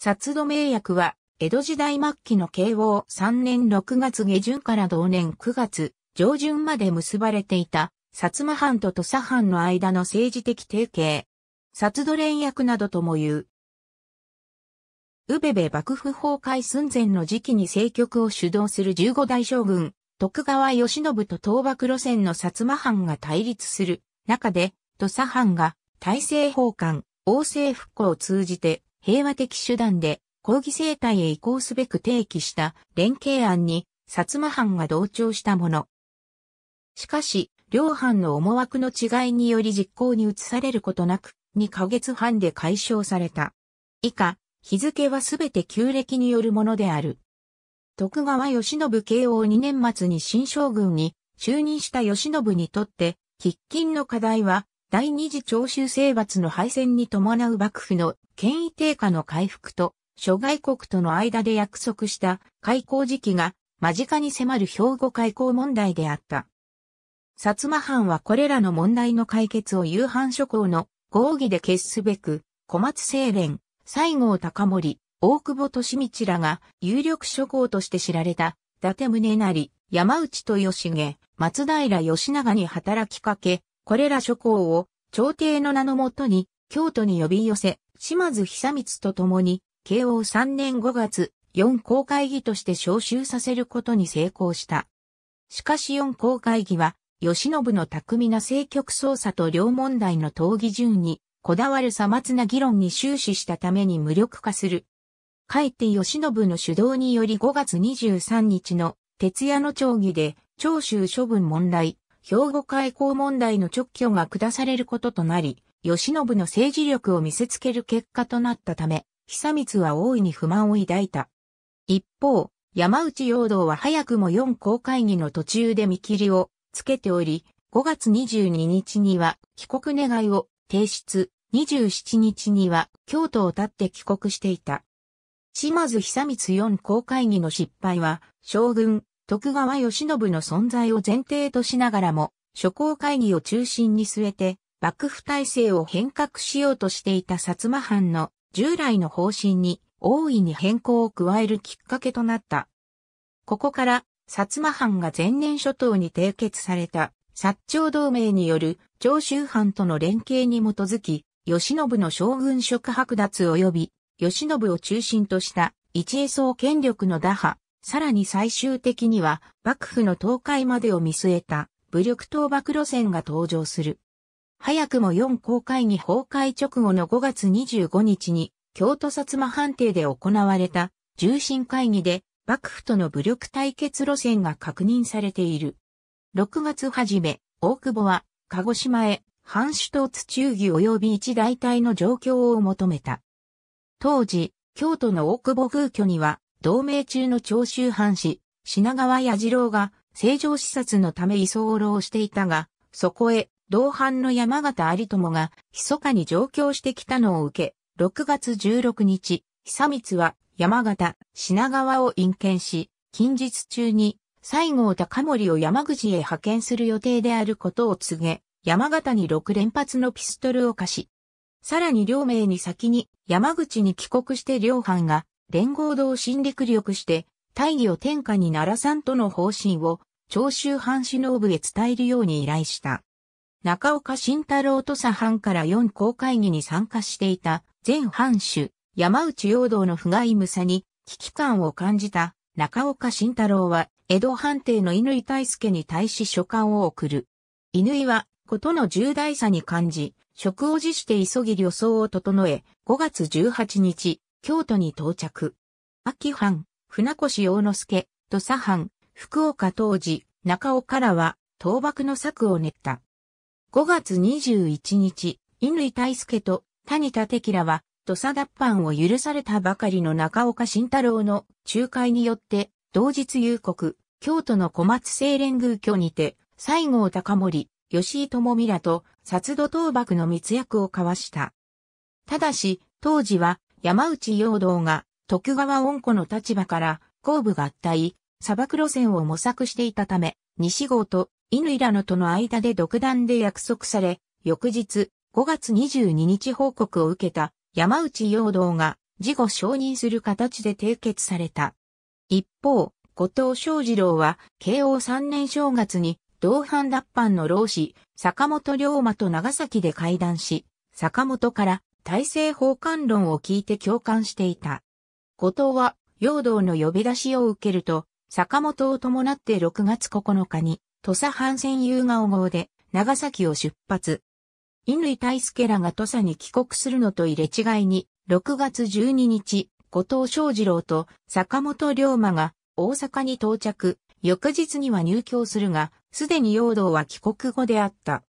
薩土名役は、江戸時代末期の慶応3年6月下旬から同年9月上旬まで結ばれていた、薩摩藩と土佐藩の間の政治的提携、薩土連役などとも言う。宇部部幕府崩壊寸前の時期に政局を主導する15代将軍、徳川義信と倒幕路線の薩摩藩が対立する中で、土佐藩が大政奉還、王政復古を通じて平和的手段で抗議生態へ移行すべく提起した連携案に薩摩藩が同調したもの。しかし、両藩の思惑の違いにより実行に移されることなく、2ヶ月半で解消された。以下、日付はすべて旧暦によるものである。徳川慶喜慶応2年末に新将軍に就任した慶喜にとって、喫緊の課題は第二次長州征伐の敗戦に伴う幕府の権威低下の回復と諸外国との間で約束した開港時期が間近に迫る兵庫開港問題であった。薩摩藩はこれらの問題の解決を夕飯諸侯の合議で決すべく、小松清廉、西郷隆盛、大久保利道らが有力諸侯として知られた、伊達宗成、山内と吉重、松平義長に働きかけ、これら諸侯を朝廷の名のもとに京都に呼び寄せ、島津久光と共に慶応3年5月、四公会議として召集させることに成功した。しかし四公会議は、吉信の巧みな政局操作と両問題の討議順に、こだわるさまつな議論に終始したために無力化する。かえって吉信の主導により5月23日の徹夜の町議で、長州処分問題、兵庫開港問題の直挙が下されることとなり、慶喜の政治力を見せつける結果となったため、久光は大いに不満を抱いた。一方、山内陽道は早くも4公会議の途中で見切りをつけており、5月22日には帰国願いを提出、27日には京都を立って帰国していた。島津久光4公会議の失敗は、将軍、徳川義信の存在を前提としながらも、諸公会議を中心に据えて、幕府体制を変革しようとしていた薩摩藩の従来の方針に大いに変更を加えるきっかけとなった。ここから、薩摩藩が前年諸島に締結された、薩長同盟による長州藩との連携に基づき、義信の将軍職剥奪及び、義信を中心とした一栄層権力の打破、さらに最終的には幕府の倒壊までを見据えた武力倒幕路線が登場する。早くも4公会議崩壊直後の5月25日に京都薩摩判定で行われた重臣会議で幕府との武力対決路線が確認されている。6月初め、大久保は鹿児島へ藩主と土中義及び一大隊の状況を求めた。当時、京都の大久保空居には同盟中の長州藩士、品川矢次郎が、正常視察のため居候していたが、そこへ、同伴の山形有友が、密かに上京してきたのを受け、6月16日、久光は、山形、品川を引見し、近日中に、西郷隆盛を山口へ派遣する予定であることを告げ、山形に6連発のピストルを貸し、さらに両名に先に山口に帰国して両藩が連合同心力力して、大義を天下にならさんとの方針を、長州藩士の部へ伝えるように依頼した。中岡慎太郎と左藩から四公会議に参加していた前藩主、山内陽道の不甲斐無さに危機感を感じた中岡慎太郎は江戸藩邸の乾大助に対し書簡を送る。乾はことの重大さに感じ、職を辞して急ぎ旅装を整え、5月18日、京都に到着。秋藩、船越洋之助、土佐藩、福岡当時、中尾からは、倒幕の策を練った。5月21日、乾大助と谷田敵らは、土佐脱藩を許されたばかりの中岡慎太郎の仲介によって、同日夕刻、京都の小松清連宮居にて、西郷隆盛、吉井智美らと、殺土倒幕の密約を交わした。ただし、当時は、山内陽道が徳川恩子の立場から後部合体、砂漠路線を模索していたため、西郷と犬いらのとの間で独断で約束され、翌日5月22日報告を受けた山内陽道が事後承認する形で締結された。一方、後藤昌二郎は慶応3年正月に同伴脱藩の老子、坂本龍馬と長崎で会談し、坂本から大政奉還論を聞いて共感していた。後藤は、陽道の呼び出しを受けると、坂本を伴って6月9日に、土佐反戦優雅号で、長崎を出発。乾大助らが土佐に帰国するのと入れ違いに、6月12日、後藤翔二郎と坂本龍馬が大阪に到着、翌日には入京するが、すでに陽道は帰国後であった。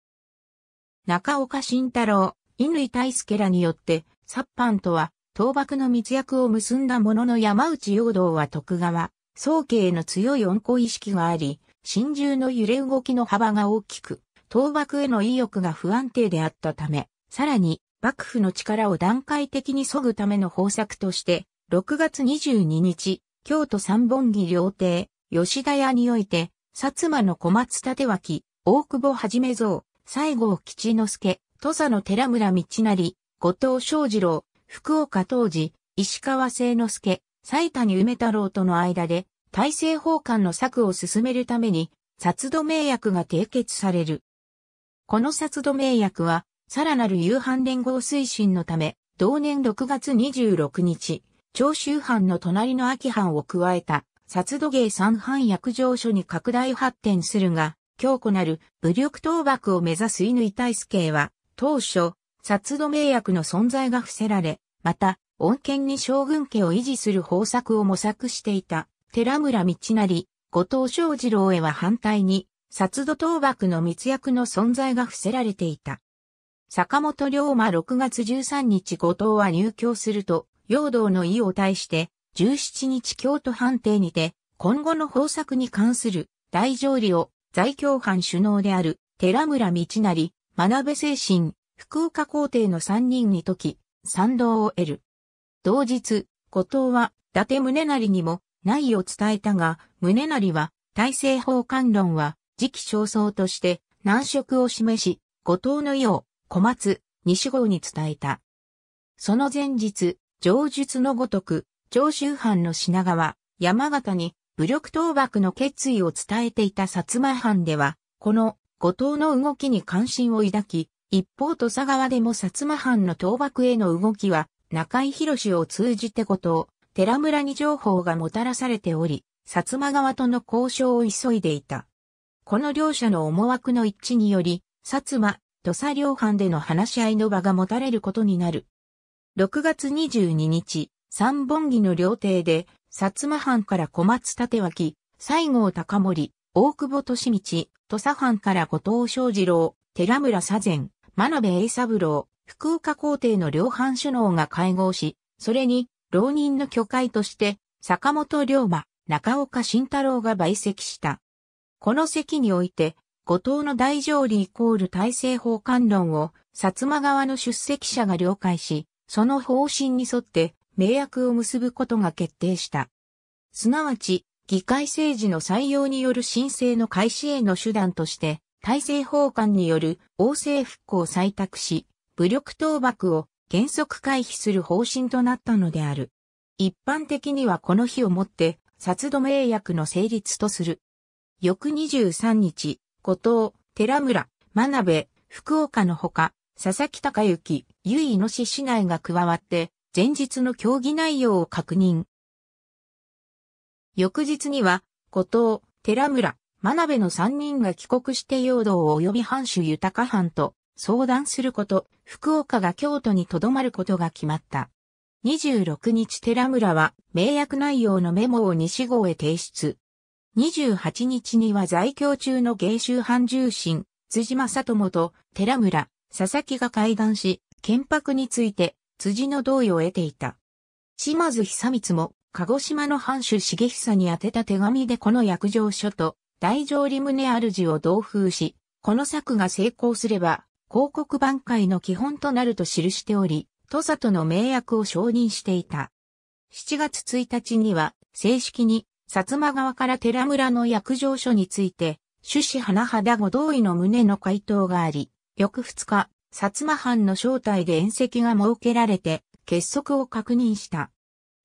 中岡慎太郎、乾大助らによって、殺藩とは、倒幕の密約を結んだものの山内陽道は徳川、宗家への強い恩厚意識があり、心中の揺れ動きの幅が大きく、倒幕への意欲が不安定であったため、さらに、幕府の力を段階的に削ぐための方策として、6月22日、京都三本木料亭、吉田屋において、薩摩の小松立脇、大久保はじめ像、西郷吉之助、土佐の寺村道成、後藤昌二郎、福岡当時、石川清之助、埼谷梅太郎との間で、大政奉還の策を進めるために、殺土名約が締結される。この殺土名約は、さらなる夕飯連合推進のため、同年6月26日、長州藩の隣の秋藩を加えた、殺土芸三藩役場所に拡大発展するが、強固なる武力倒幕を目指す井大助は、当初、殺土名薬の存在が伏せられ、また、恩犬に将軍家を維持する方策を模索していた、寺村道成、後藤正二郎へは反対に、殺土倒幕の密約の存在が伏せられていた。坂本龍馬6月13日後藤は入京すると、陽道の意を対して、17日京都判定にて、今後の方策に関する大条理を在京藩首脳である寺村道成、学べ精神、福岡皇帝の三人にき、賛同を得る。同日、後藤は、伊達宗成にも、内を伝えたが、宗成は、大政奉還論は、次期尚早として、難色を示し、後藤の意を、小松、西郷に伝えた。その前日、上述のごとく、長州藩の品川、山形に、武力倒幕の決意を伝えていた薩摩藩では、この後藤の動きに関心を抱き、一方土佐川でも薩摩藩の倒幕への動きは、中井博を通じて後藤、寺村に情報がもたらされており、薩摩川との交渉を急いでいた。この両者の思惑の一致により、薩摩、土佐両藩での話し合いの場が持たれることになる。6月22日、三本木の料亭で、薩摩藩から小松立脇、西郷隆盛、大久保利道、土佐藩から後藤昌二郎、寺村左前、真鍋栄三郎、福岡皇帝の両藩首脳が会合し、それに、浪人の巨会として、坂本龍馬、中岡慎太郎が陪席した。この席において、後藤の大条理イコール大政奉還論を、薩摩側の出席者が了解し、その方針に沿って、名約を結ぶことが決定した。すなわち、議会政治の採用による申請の開始への手段として、大政奉還による王政復興を採択し、武力倒幕を原則回避する方針となったのである。一般的にはこの日をもって、殺止命約の成立とする。翌23日、後藤、寺村、真鍋、福岡のほか、佐々木隆之、結井の市市内が加わって、前日の協議内容を確認、翌日には、後藤、寺村、真鍋の三人が帰国して陽道及び藩主豊藩と相談すること、福岡が京都に留まることが決まった。26日寺村は、名約内容のメモを西郷へ提出。28日には在京中の芸州藩重臣、辻正友と寺村、佐々木が会談し、憲白について辻の同意を得ていた。島津久光も鹿児島の藩主重久に宛てた手紙でこの約定書と大上利宗主を同封し、この策が成功すれば、広告挽回の基本となると記しており、土佐との名約を承認していた。7月1日には、正式に、薩摩川から寺村の約定書について、種子花肌ご同意の旨の回答があり、翌2日、薩摩藩の招待で宴席が設けられて、結束を確認した。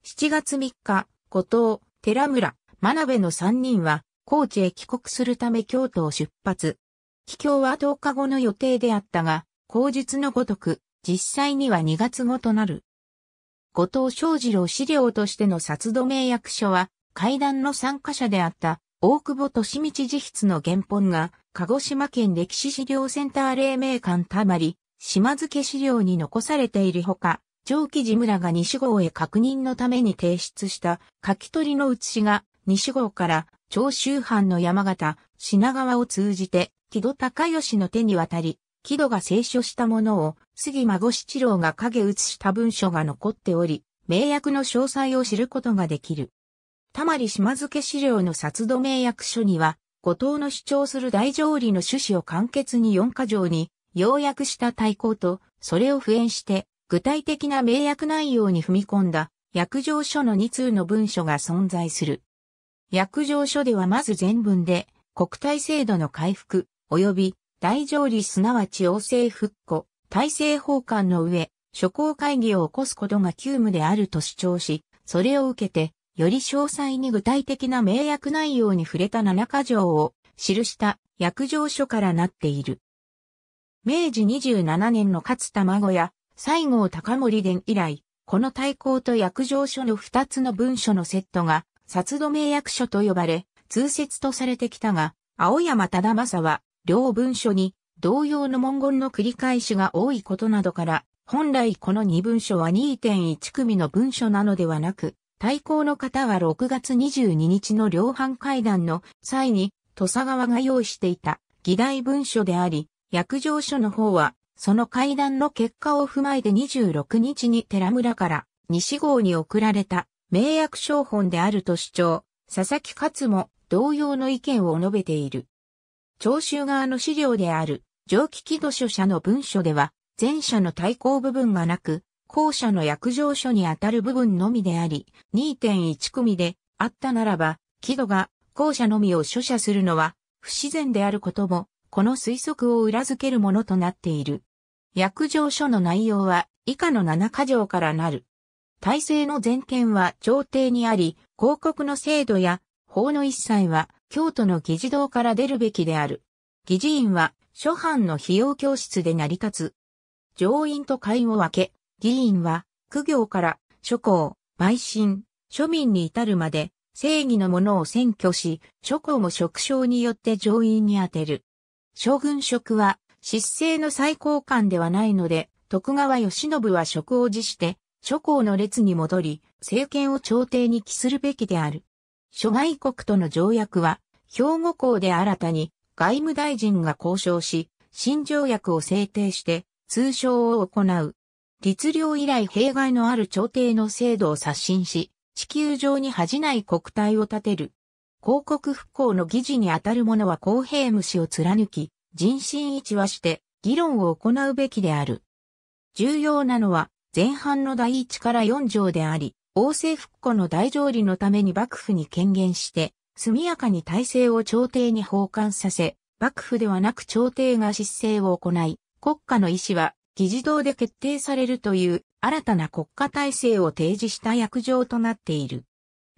7月3日、後藤、寺村、真鍋の3人は、高知へ帰国するため京都を出発。帰京は10日後の予定であったが、口述のごとく、実際には2月後となる。後藤正二郎資料としての殺度名役所は、会談の参加者であった大久保利道自筆の原本が、鹿児島県歴史資料センター黎明館たまり、島付資料に残されているほか、上記事村が西号へ確認のために提出した書き取りの写しが西号から長州藩の山形、品川を通じて木戸高義の手に渡り、木戸が清書したものを杉孫七郎が影写した文書が残っており、名役の詳細を知ることができる。たまり島付資料の殺度名役書には、後藤の主張する大条理の趣旨を簡潔に四箇条に要約した対抗と、それを付縁して、具体的な名約内容に踏み込んだ、約定書の2通の文書が存在する。約定書ではまず全文で、国体制度の回復、及び大条理すなわち王政復古、体制奉還の上、諸行会議を起こすことが急務であると主張し、それを受けて、より詳細に具体的な名約内容に触れた7か条を記した約定書からなっている。明治27年の勝玉子や西郷隆盛伝以来、この対抗と約定書の二つの文書のセットが、札止名役書と呼ばれ、通説とされてきたが、青山忠政は、両文書に、同様の文言の繰り返しが多いことなどから、本来この二文書は2.1組の文書なのではなく、対抗の方は6月22日の両藩会談の際に、土佐川が用意していた議題文書であり、役定書の方はその会談の結果を踏まえて26日に寺村から西郷に送られた名約商本であると主張、佐々木勝も同様の意見を述べている。聴衆側の資料である蒸気機動書社の文書では、前者の対抗部分がなく、後者の約定書にあたる部分のみであり、2.1組であったならば、木戸が後者のみを書写するのは不自然であることも、この推測を裏付けるものとなっている。約定書の内容は以下の7箇条からなる。体制の全権は朝廷にあり、広告の制度や法の一切は京都の議事堂から出るべきである。議事院は諸藩の費用教室で成り立つ。上院と会を分け、議員は苦行から諸公、陪審、庶民に至るまで正義のものを選挙し、諸公も職掌によって上院に充てる。将軍職は失政の最高官ではないので、徳川義信は職を辞して、諸侯の列に戻り、政権を朝廷に帰するべきである。諸外国との条約は、兵庫港で新たに外務大臣が交渉し、新条約を制定して、通称を行う。律令以来弊害のある朝廷の制度を刷新し、地球上に恥じない国体を立てる。広告復興の議事にあたる者は公平無視を貫き、人心一はして議論を行うべきである。重要なのは前半の第一から四条であり、王政復古の大条理のために幕府に権限して、速やかに体制を朝廷に奉還させ、幕府ではなく朝廷が失政を行い、国家の意思は議事堂で決定されるという新たな国家体制を提示した約定となっている。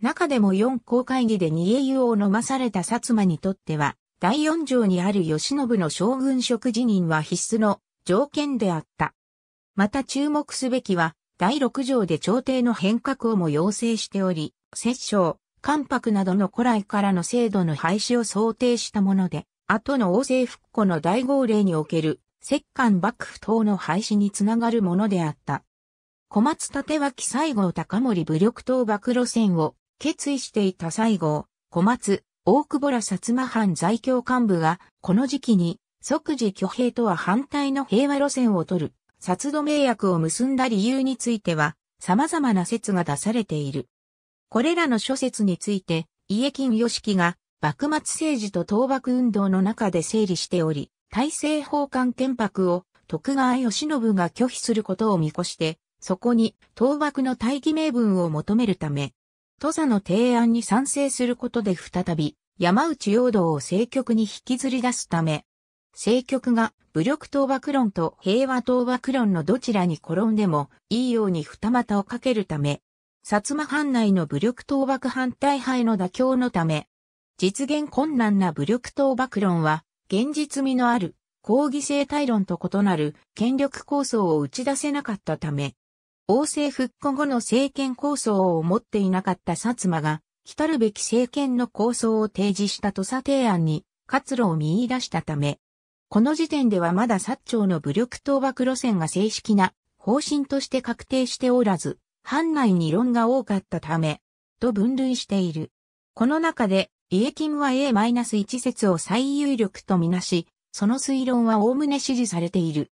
中でも四公会議で二英雄を飲まされた薩摩にとっては、第4条にある慶喜の将軍職辞任は必須の条件であった。また注目すべきは、第6条で朝廷の変革をも要請しており、摂政、関白などの古来からの制度の廃止を想定したもので、後の王政復古の大号令における、摂関幕府等の廃止につながるものであった。小松立脇西郷隆盛武力倒幕路線を決意していた西郷、小松、大久保ら薩摩藩在京幹部が、この時期に、即時挙兵とは反対の平和路線を取る、薩土盟約を結んだ理由については、様々な説が出されている。これらの諸説について、家金義樹が、幕末政治と倒幕運動の中で整理しており、大政奉還憲白を徳川義信が拒否することを見越して、そこに倒幕の大義名分を求めるため、土佐の提案に賛成することで再び山内陽道を政局に引きずり出すため、政局が武力討幕論と平和討幕論のどちらに転んでもいいように二股をかけるため、薩摩藩内の武力討幕反対派への妥協のため、実現困難な武力討幕論は現実味のある抗議性対論と異なる権力構想を打ち出せなかったため、王政復古後の政権構想を持っていなかった薩摩が、来るべき政権の構想を提示した土佐提案に活路を見出したため、この時点ではまだ薩長の武力倒幕路線が正式な方針として確定しておらず、藩内に論が多かったため、と分類している。この中で、キムは A-1 説を最有力とみなし、その推論は概ね支持されている。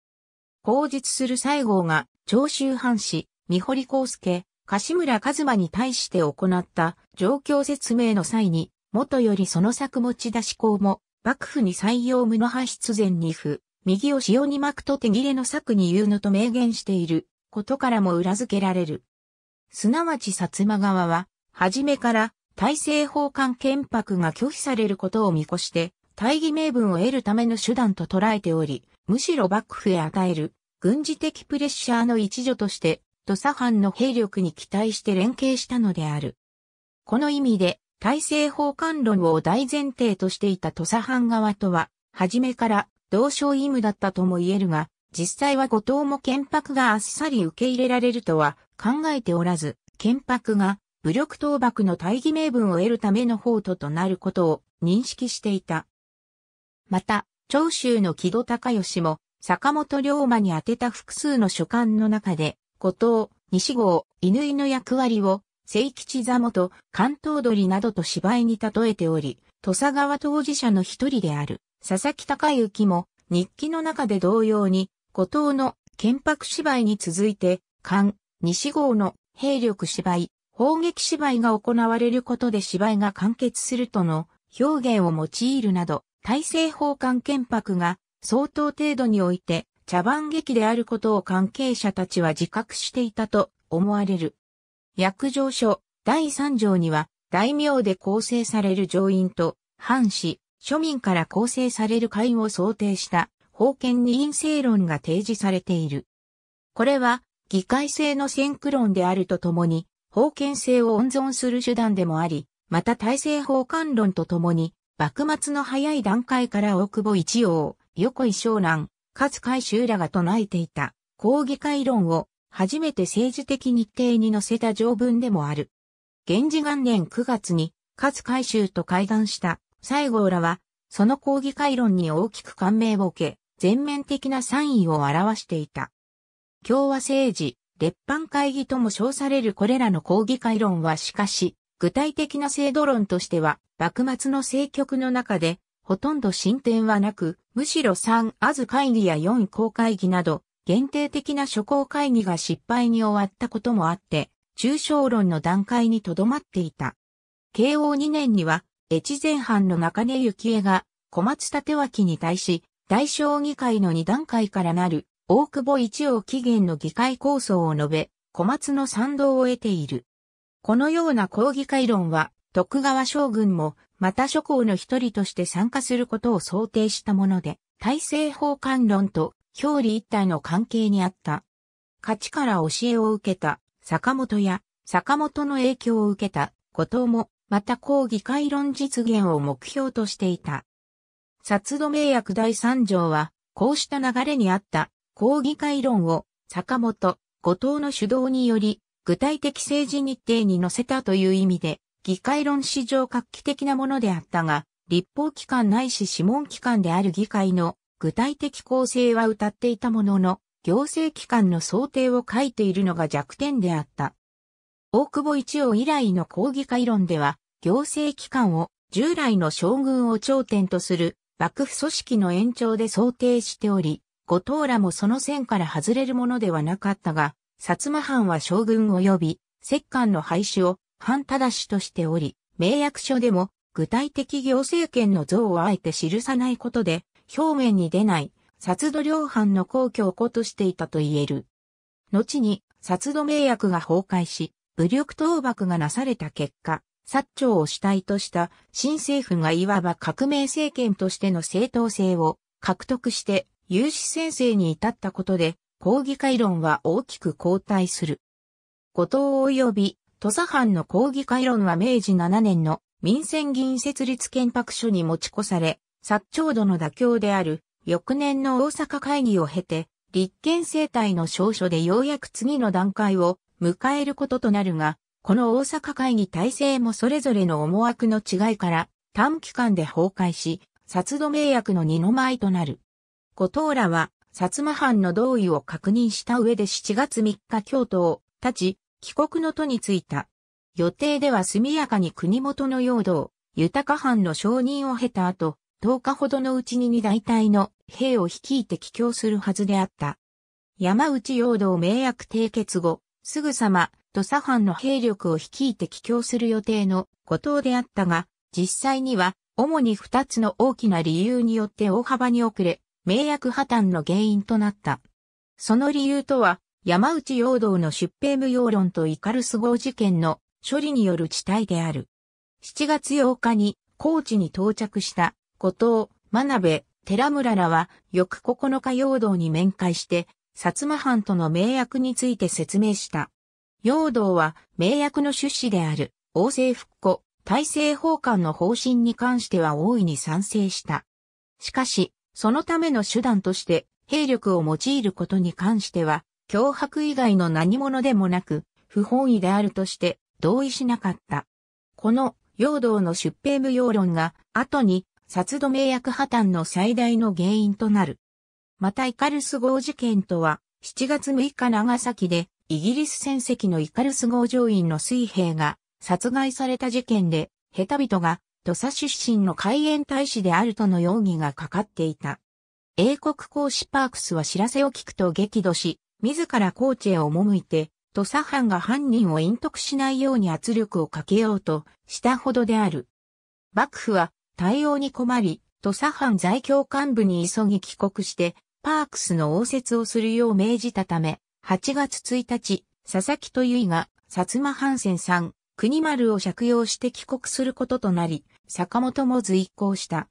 口述する西郷が長州藩士、三堀康介、柏村一馬に対して行った状況説明の際に、元よりその作持ち出し校も、幕府に採用無の派出前に付、右を潮に巻くと手切れの策に言うのと明言していることからも裏付けられる。すなわち薩摩側は、はじめから大政奉還憲白が拒否されることを見越して、大義名分を得るための手段と捉えており、むしろ幕府へ与える軍事的プレッシャーの一助として、土佐藩の兵力に期待して連携したのである。この意味で、大政奉還論を大前提としていた土佐藩側とは、初めから同省義務だったとも言えるが、実際は後藤も憲白があっさり受け入れられるとは考えておらず、憲白が武力倒幕の大義名分を得るための法ととなることを認識していた。また、長州の木戸高義も坂本龍馬に宛てた複数の書簡の中で、後藤、西郷、乾の役割を、聖吉座元、関東鳥などと芝居に例えており、土佐川当事者の一人である、佐々木隆之も、日記の中で同様に、後藤の剣白芝居に続いて、関、西郷の兵力芝居、砲撃芝居が行われることで芝居が完結するとの表現を用いるなど、大政奉還剣白が相当程度において茶番劇であることを関係者たちは自覚していたと思われる。約定書第3条には大名で構成される上院と藩士、庶民から構成される会を想定した封建二院制論が提示されている。これは議会制の先駆論であるとともに、封建制を温存する手段でもあり、また体制法官論とともに、幕末の早い段階から大久保一王、横井湘南、勝海舟らが唱えていた抗議会論を初めて政治的日程に載せた条文でもある。源氏元年9月に勝海舟と会談した西郷らは、その抗議会論に大きく感銘を受け、全面的な賛意を表していた。共和政治、列藩会議とも称されるこれらの抗議会論はしかし、具体的な制度論としては、幕末の政局の中でほとんど進展はなく、むしろ3アズ会議や4公会議など、限定的な諸公会議が失敗に終わったこともあって、抽象論の段階にとどまっていた。慶応2年には、越前藩の中根幸恵が、小松立脇に対し、大将議会の2段階からなる、大久保一応期限の議会構想を述べ、小松の賛同を得ている。このような抗議会論は、徳川将軍もまた諸侯の一人として参加することを想定したもので、大政奉還論と表裏一体の関係にあった。価値から教えを受けた坂本や坂本の影響を受けた後藤も、また抗議会論実現を目標としていた。札度名約第三条は、こうした流れにあった抗議会論を坂本、後藤の主導により、具体的政治日程に載せたという意味で、議会論史上画期的なものであったが、立法機関ないし諮問機関である議会の具体的構成は謳っていたものの、行政機関の想定を書いているのが弱点であった。大久保一王以来の抗議会論では、行政機関を従来の将軍を頂点とする幕府組織の延長で想定しており、後藤らもその線から外れるものではなかったが、薩摩藩は将軍及び、摂関の廃止を範正しとしており、名役書でも具体的行政権の像をあえて記さないことで、表面に出ない、殺土量藩の皇居を子としていたと言える。後に、殺土名役が崩壊し、武力倒幕がなされた結果、薩長を主体とした新政府がいわば革命政権としての正当性を獲得して有志先生に至ったことで、抗議会論は大きく後退する。後藤及び土佐藩の抗議会論は明治7年の民選議員設立憲白書に持ち越され、薩長度の妥協である翌年の大阪会議を経て、立憲政体の証書でようやく次の段階を迎えることとなるが、この大阪会議体制もそれぞれの思惑の違いから短期間で崩壊し、薩土名役の二の舞となる。後藤らは、薩摩藩の同意を確認した上で7月3日京都を立ち、帰国の途についた。予定では速やかに国元の陽道、豊藩の承認を経た後、10日ほどのうちに二大隊の兵を率いて帰郷するはずであった。山内陽道名約締結後、すぐさま土佐藩の兵力を率いて帰郷する予定の後藤であったが、実際には主に二つの大きな理由によって大幅に遅れ、名約破綻の原因となった。その理由とは、山内陽道の出兵無用論とイカルス号事件の処理による地帯である。7月8日に高知に到着した後藤、真鍋、寺村らは翌9日陽道に面会して、薩摩藩との名約について説明した。陽道は名約の出資である王政復古、大政奉還の方針に関しては大いに賛成した。しかし、そのための手段として兵力を用いることに関しては脅迫以外の何者でもなく、不本意であるとして同意しなかった。この、陽道の出兵無用論が、後に、殺止め役破綻の最大の原因となる。またイカルス号事件とは、7月6日長崎で、イギリス戦績のイカルス号乗員の水兵が殺害された事件で、下手人が土佐出身の海援大使であるとの容疑がかかっていた。英国公使パークスは知らせを聞くと激怒し、自ら高知へ赴いて、土佐藩が犯人を隠匿しないように圧力をかけようとしたほどである。幕府は対応に困り、土佐藩在京幹部に急ぎ帰国して、パークスの応接をするよう命じたため、8月1日、佐々木と由が、薩摩藩船ん、国丸を借用して帰国することとなり、坂本も随行した。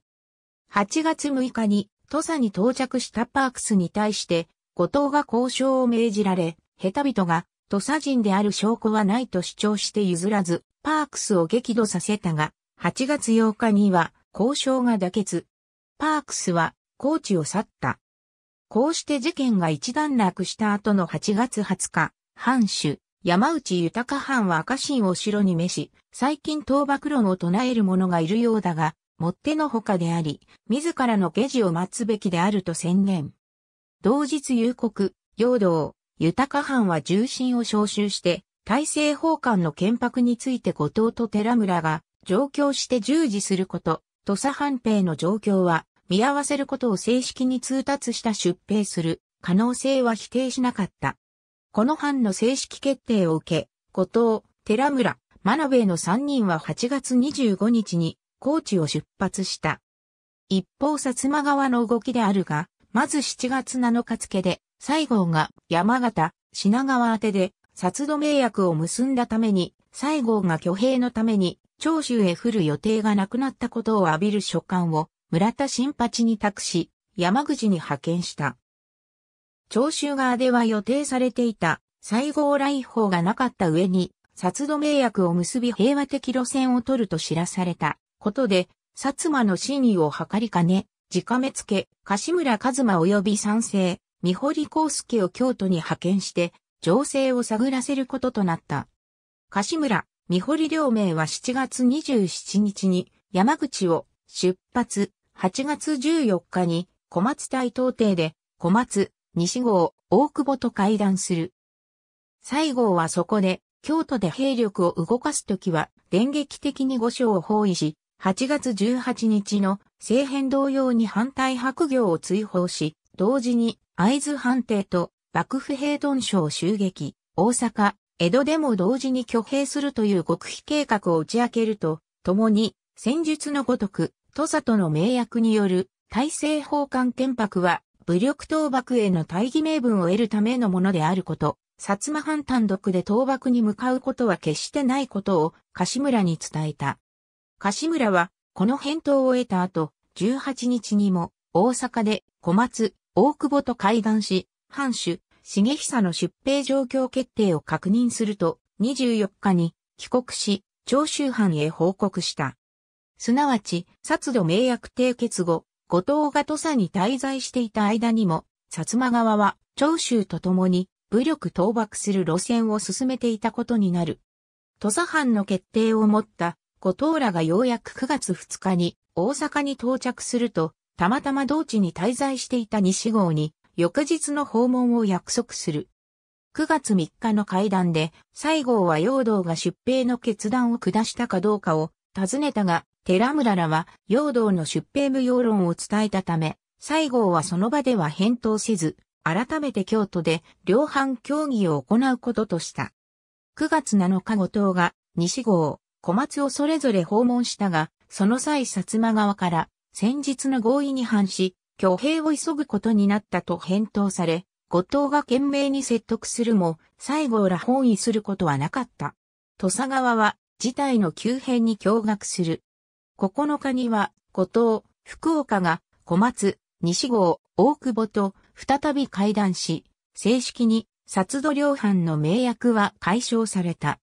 8月6日に、土佐に到着したパークスに対して、後藤が交渉を命じられ、下手人が土佐人である証拠はないと主張して譲らず、パークスを激怒させたが、8月8日には交渉が妥結。パークスは高知を去った。こうして事件が一段落した後の8月20日、藩主、山内豊藩は赤信を城に召し、最近倒幕論を唱える者がいるようだが、もってのほかであり、自らの下地を待つべきであると宣言。同日夕刻、陽道、豊藩は重臣を召集して、大政奉還の建白について後藤と寺村が上京して従事すること、土佐藩兵の状況は見合わせることを正式に通達した出兵する可能性は否定しなかった。この藩の正式決定を受け、後藤、寺村、真鍋の3人は8月25日に高知を出発した。一方薩摩川の動きであるが、まず7月7日付で、西郷が山形、品川宛てで、殺止名約を結んだために、西郷が挙兵のために、長州へ降る予定がなくなったことを浴びる書簡を、村田新八に託し、山口に派遣した。長州側では予定されていた、西郷来訪がなかった上に、殺止名約を結び平和的路線を取ると知らされたことで、薩摩の真意を図りかね、直目付、柏村一馬及び賛成、三堀康介を京都に派遣して、情勢を探らせることとなった。柏村、三堀両名は7月27日に山口を出発、8月14日に小松大東邸で小松、西郷、大久保と会談する。西郷はそこで京都で兵力を動かすときは電撃的に五所を包囲し、8月18日の政変同様に反対白行を追放し、同時に合図判定と幕府兵屯省を襲撃、大阪、江戸でも同時に挙兵するという極秘計画を打ち明けると、共に戦術のごとく、土佐との名約による大政奉還憲白は武力倒幕への大義名分を得るためのものであること、薩摩藩単独で倒幕に向かうことは決してないことを柏村に伝えた。柏村は、この返答を得た後、18日にも、大阪で小松、大久保と会談し、藩主、重久の出兵状況決定を確認すると、24日に帰国し、長州藩へ報告した。すなわち、薩土名約締結後、後藤が土佐に滞在していた間にも、薩摩側は長州と共に武力倒幕する路線を進めていたことになる。土佐藩の決定を持った後藤らがようやく9月2日に大阪に到着すると、たまたま同地に滞在していた西郷に、翌日の訪問を約束する。9月3日の会談で、西郷は陽道が出兵の決断を下したかどうかを尋ねたが、寺村らは陽道の出兵無用論を伝えたため、西郷はその場では返答せず、改めて京都で両班協議を行うこととした。9月7日後藤が西郷、小松をそれぞれ訪問したが、その際薩摩側から先日の合意に反し、挙兵を急ぐことになったと返答され、後藤が懸命に説得するも、西郷ら本意することはなかった。土佐側は、事態の急変に驚愕する。9日には、後藤、福岡が、小松、西郷、大久保と、再び会談し、正式に、薩土量藩の名約は解消された。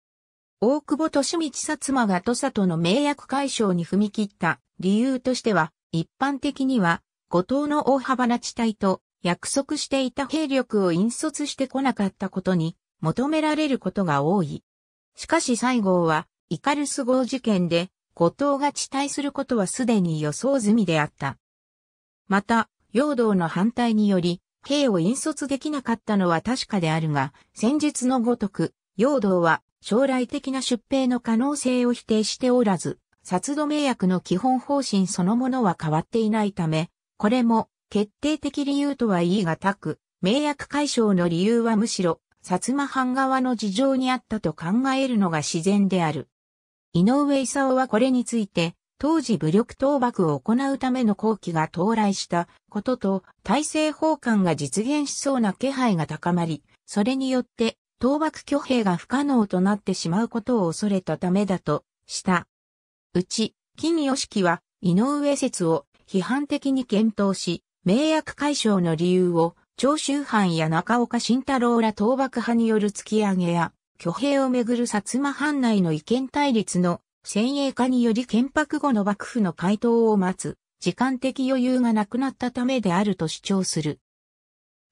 大久保利通薩摩が土佐との名約解消に踏み切った理由としては、一般的には、後藤の大幅な地帯と約束していた兵力を引率してこなかったことに求められることが多い。しかし西郷は、イカルス号事件で、後藤が地帯することはすでに予想済みであった。また、陽道の反対により、兵を引率できなかったのは確かであるが、先日のごとく、陽道は将来的な出兵の可能性を否定しておらず、殺止め薬の基本方針そのものは変わっていないため、これも決定的理由とは言い難く、迷約解消の理由はむしろ、薩摩藩側の事情にあったと考えるのが自然である。井上勲はこれについて、当時武力倒幕を行うための後期が到来したことと、大政奉還が実現しそうな気配が高まり、それによって倒幕挙兵が不可能となってしまうことを恐れたためだとした。うち、金義樹は井上説を批判的に検討し、名約解消の理由を長州藩や中岡慎太郎ら倒幕派による突き上げや、挙兵をめぐる薩摩藩内の意見対立の先鋭化により建白後の幕府の回答を待つ、時間的余裕がなくなったためであると主張する。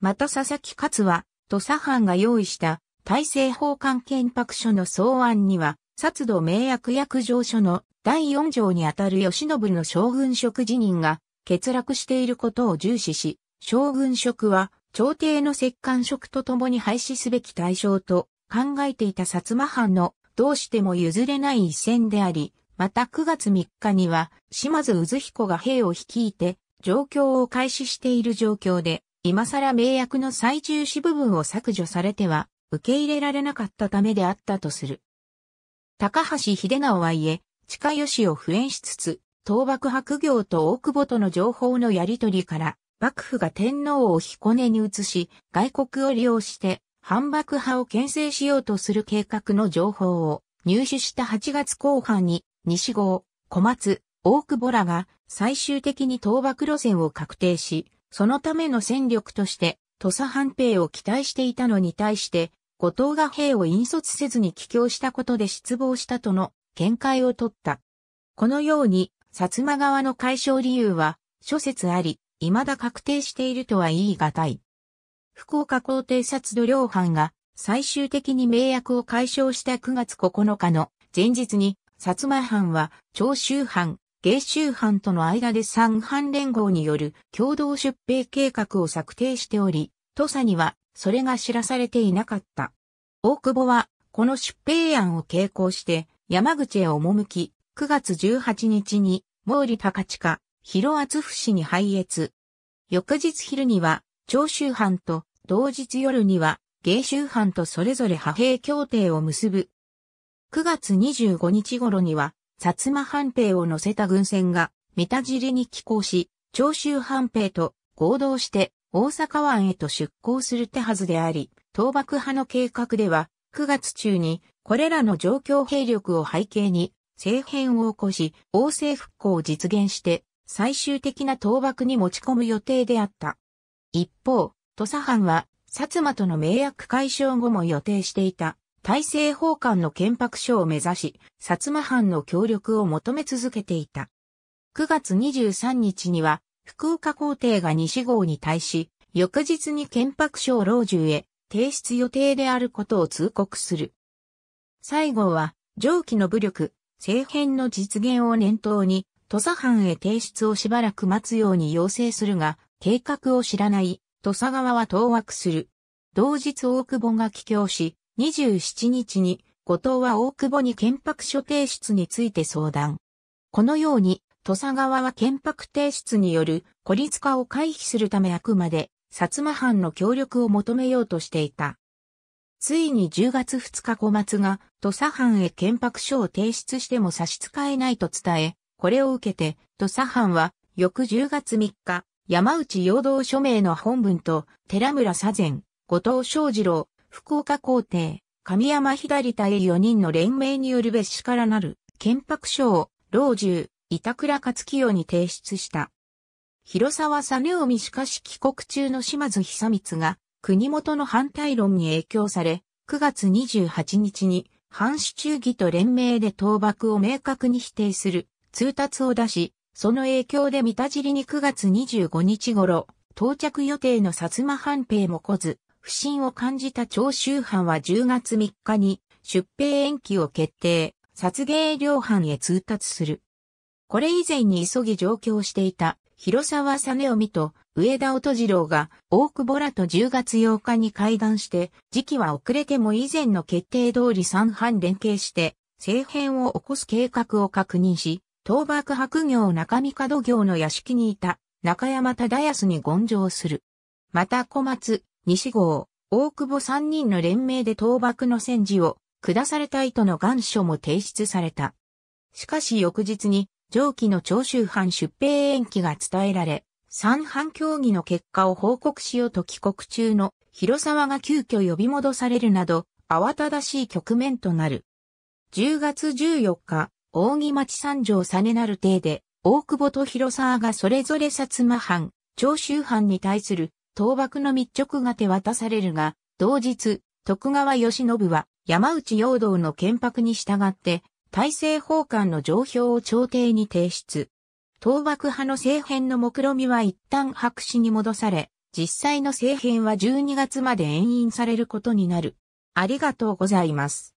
また佐々木勝は、土佐藩が用意した大政奉還憲白書の草案には、薩土名役約定書の第四条にあたる吉信の将軍職辞任が欠落していることを重視し、将軍職は朝廷の摂関職とともに廃止すべき対象と考えていた薩摩藩のどうしても譲れない一戦であり、また9月3日には島津渦彦が兵を率いて状況を開始している状況で、今更名役の最重視部分を削除されては受け入れられなかったためであったとする。高橋秀直は言え、近吉を不縁しつつ、倒幕博行と大久保との情報のやり取りから、幕府が天皇を彦根に移し、外国を利用して、反幕派を牽制しようとする計画の情報を入手した8月後半に、西郷、小松、大久保らが最終的に倒幕路線を確定し、そのための戦力として土佐藩兵を期待していたのに対して、後藤が兵を引率せずに帰郷したことで失望したとの見解を取った。このように、薩摩側の解消理由は、諸説あり、未だ確定しているとは言い難い。福岡皇帝薩土両藩が最終的に名役を解消した9月9日の前日に、薩摩藩は長州藩、芸州藩との間で三藩連合による共同出兵計画を策定しており、土佐にはそれが知らされていなかった。大久保は、この出兵案を傾向して、山口へ赴き、9月18日に、毛利高地下、広厚府市に配越。翌日昼には、長州藩と、同日夜には、芸州藩とそれぞれ派兵協定を結ぶ。9月25日頃には、薩摩藩兵を乗せた軍船が、三田尻に寄港し、長州藩兵と合同して大阪湾へと出港する手はずであり、倒幕派の計画では、9月中に、これらの状況兵力を背景に、政変を起こし、王政復興を実現して、最終的な倒幕に持ち込む予定であった。一方、土佐藩は、薩摩との迷約解消後も予定していた、大政奉還の憲白書を目指し、薩摩藩の協力を求め続けていた。9月23日には、福岡皇帝が西郷に対し、翌日に憲白省老中へ提出予定であることを通告する。西郷は、上記の武力、政変の実現を念頭に、土佐藩へ提出をしばらく待つように要請するが、計画を知らない、土佐側は当惑する。同日大久保が帰京し、27日に、後藤は大久保に憲白書提出について相談。このように、土佐川は憲白提出による孤立化を回避するためあくまで薩摩藩の協力を求めようとしていた。ついに10月2日小松が土佐藩へ憲白書を提出しても差し支えないと伝え、これを受けて土佐藩は翌10月3日、山内陽道署名の本文と寺村左前、後藤昌二郎、福岡皇帝、神山左太へ4人の連名による別紙からなる憲白書を老中、板倉勝清に提出した。広沢実臣しかし帰国中の島津久光が国元の反対論に影響され、9月28日に藩主中義と連名で倒幕を明確に否定する通達を出し、その影響で三田尻に9月25日頃、到着予定の薩摩藩兵も来ず、不信を感じた長州藩は10月3日に出兵延期を決定、殺芸量藩へ通達する。これ以前に急ぎ上京していた広沢実臣と上田音次郎が大久保らと10月8日に会談して、時期は遅れても以前の決定通り三班連携して、政変を起こす計画を確認し、東幕白行中見門行の屋敷にいた中山忠康に言上する。また小松、西郷、大久保三人の連名で東幕の戦時を下されたいとの願書も提出された。しかし翌日に上記の長州藩出兵延期が伝えられ、三藩協議の結果を報告しようと帰国中の広沢が急遽呼び戻されるなど、慌ただしい局面となる。10月14日、扇町三条ねなる邸で、大久保と広沢がそれぞれ薩摩藩、長州藩に対する倒幕の密直が手渡されるが、同日、徳川義信は山内陽道の建白に従って、大政奉還の状況を朝廷に提出。倒幕派の政変の目論見は一旦白紙に戻され、実際の政変は12月まで延印されることになる。ありがとうございます。